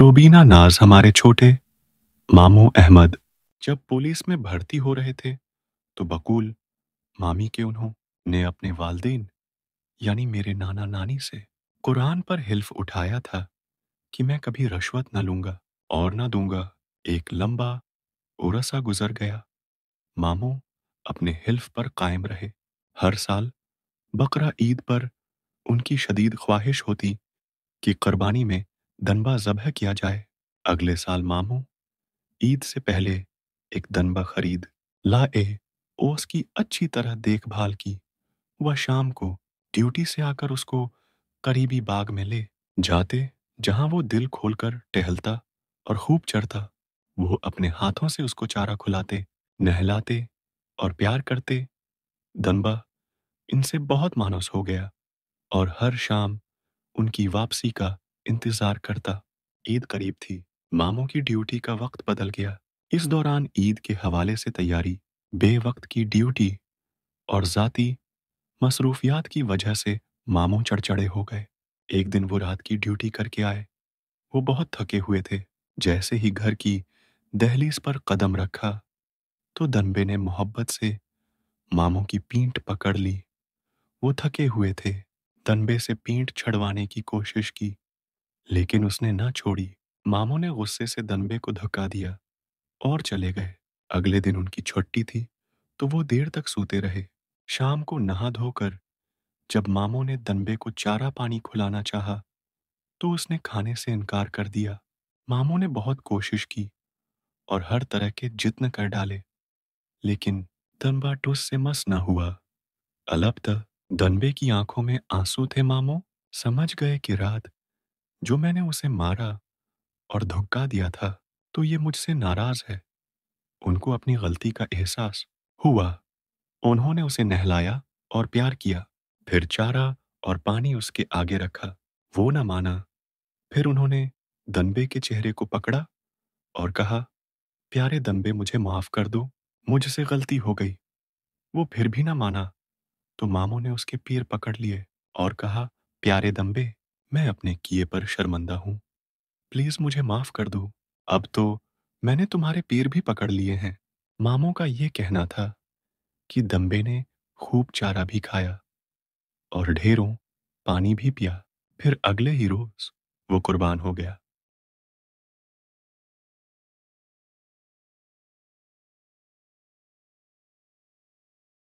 रूबीना नाज हमारे छोटे मामू अहमद जब पुलिस में भर्ती हो रहे थे तो बकूल मामी के उन्होंने अपने वालदेन यानी मेरे नाना नानी से कुरान पर हिल्फ उठाया था कि मैं कभी रिश्वत न लूंगा और न दूंगा एक लंबा उरसा गुजर गया मामू अपने हिल्फ पर कायम रहे हर साल बकरा ईद पर उनकी शदीद ख्वाहिश होती कि कुर्बानी में दनबा जबह किया जाए अगले साल मामू ईद से पहले एक दनबा खरीद लाए ओस की अच्छी तरह देखभाल की वह शाम को ड्यूटी से आकर उसको करीबी बाग में ले जाते जहां वो दिल खोलकर टहलता और खूब चढ़ता वो अपने हाथों से उसको चारा खुलाते नहलाते और प्यार करते दनबा इनसे बहुत मानस हो गया और हर शाम उनकी वापसी का इंतजार करता ईद करीब थी मामों की ड्यूटी का वक्त बदल गया इस दौरान ईद के हवाले से तैयारी बेवक्त की ड्यूटी और ज़ाती मसरूफियात की वजह से मामों चढ़चढ़े हो गए एक दिन वो रात की ड्यूटी करके आए वो बहुत थके हुए थे जैसे ही घर की दहलीज पर कदम रखा तो दनबे ने मोहब्बत से मामों की पीठ पकड़ ली वो थके हुए थे दनबे से पीठ छड़वाने की कोशिश की लेकिन उसने ना छोड़ी मामू ने गुस्से से दनबे को धक्का दिया और चले गए अगले दिन उनकी छुट्टी थी तो वो देर तक सोते रहे शाम को नहा धोकर जब मामों ने दनबे को चारा पानी खुलाना चाहा, तो उसने खाने से इनकार कर दिया मामों ने बहुत कोशिश की और हर तरह के जित्न कर डाले लेकिन दनबा टूस से मस न हुआ अलब तनबे की आंखों में आंसू थे मामो समझ गए कि रात जो मैंने उसे मारा और धक्का दिया था तो ये मुझसे नाराज है उनको अपनी गलती का एहसास हुआ उन्होंने उसे नहलाया और प्यार किया फिर चारा और पानी उसके आगे रखा वो न माना फिर उन्होंने दंबे के चेहरे को पकड़ा और कहा प्यारे दंबे मुझे माफ कर दो मुझसे गलती हो गई वो फिर भी ना माना तो मामों ने उसके पीर पकड़ लिए और कहा प्यारे दंबे मैं अपने किए पर शर्मंदा हूं प्लीज मुझे माफ कर दो अब तो मैंने तुम्हारे पीर भी पकड़ लिए हैं मामों का ये कहना था कि दम्बे ने खूब चारा भी खाया और ढेरों पानी भी पिया फिर अगले ही रोज वो कुर्बान हो गया